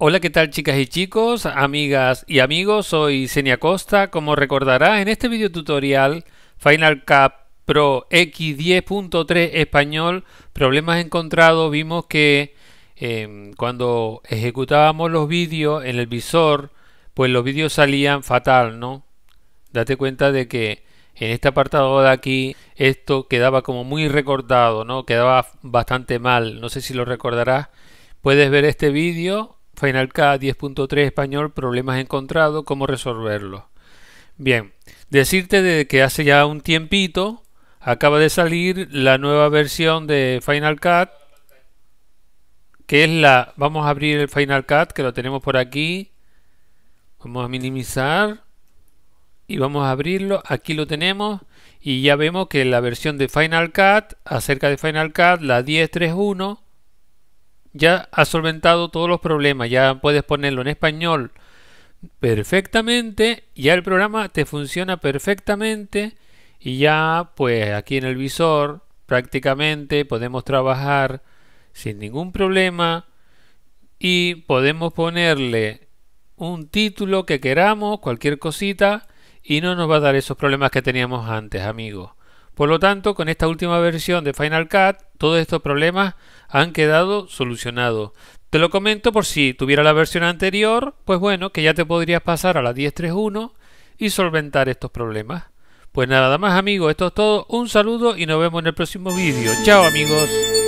Hola, ¿qué tal chicas y chicos, amigas y amigos? Soy Senia Costa. Como recordarás, en este video tutorial Final Cut Pro X10.3 español, problemas encontrados, vimos que em, cuando ejecutábamos los vídeos en el visor, pues los vídeos salían fatal, ¿no? Date cuenta de que en este apartado de aquí esto quedaba como muy recortado, ¿no? Quedaba bastante mal, no sé si lo recordarás. Puedes ver este vídeo Final Cut 10.3 español, problemas encontrados, cómo resolverlos. Bien, decirte de que hace ya un tiempito acaba de salir la nueva versión de Final Cut, que es la... Vamos a abrir el Final Cut, que lo tenemos por aquí. Vamos a minimizar y vamos a abrirlo. Aquí lo tenemos y ya vemos que la versión de Final Cut, acerca de Final Cut, la 10.3.1, ya has solventado todos los problemas, ya puedes ponerlo en español perfectamente, ya el programa te funciona perfectamente y ya pues aquí en el visor prácticamente podemos trabajar sin ningún problema y podemos ponerle un título que queramos, cualquier cosita y no nos va a dar esos problemas que teníamos antes, amigos. Por lo tanto, con esta última versión de Final Cut todos estos problemas han quedado solucionados. Te lo comento por si tuviera la versión anterior, pues bueno, que ya te podrías pasar a la 10.3.1 y solventar estos problemas. Pues nada más amigos, esto es todo, un saludo y nos vemos en el próximo vídeo. Chao amigos.